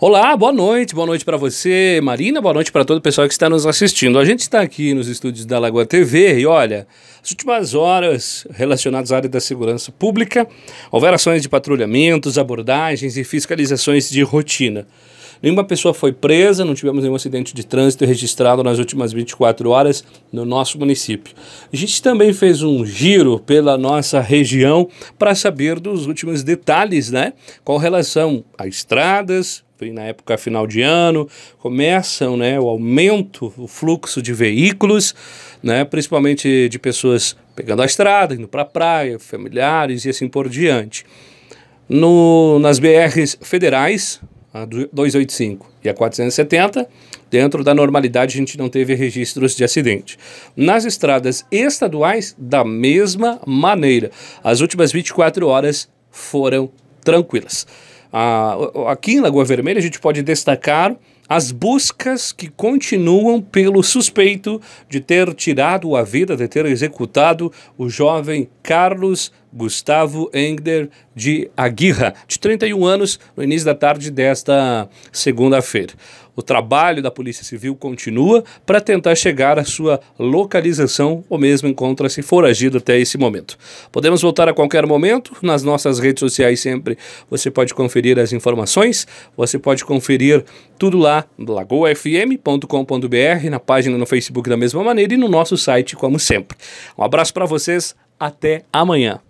Olá, boa noite, boa noite para você, Marina, boa noite para todo o pessoal que está nos assistindo. A gente está aqui nos estúdios da Lagoa TV e olha, as últimas horas relacionadas à área da segurança pública, houver ações de patrulhamentos, abordagens e fiscalizações de rotina. Nenhuma pessoa foi presa, não tivemos nenhum acidente de trânsito registrado nas últimas 24 horas no nosso município. A gente também fez um giro pela nossa região para saber dos últimos detalhes, né? Com relação a estradas, na época final de ano, começam né, o aumento, o fluxo de veículos, né, principalmente de pessoas pegando a estrada, indo para a praia, familiares e assim por diante. No, nas BRs federais, a 285 e a 470, dentro da normalidade a gente não teve registros de acidente. Nas estradas estaduais, da mesma maneira. As últimas 24 horas foram tranquilas. A, aqui em Lagoa Vermelha, a gente pode destacar as buscas que continuam pelo suspeito de ter tirado a vida, de ter executado o jovem Carlos Gustavo Engder de Aguirra, de 31 anos, no início da tarde desta segunda-feira. O trabalho da Polícia Civil continua para tentar chegar à sua localização ou mesmo encontra-se foragido até esse momento. Podemos voltar a qualquer momento, nas nossas redes sociais sempre você pode conferir as informações, você pode conferir tudo lá no lagoafm.com.br, na página no Facebook da mesma maneira e no nosso site como sempre. Um abraço para vocês, até amanhã.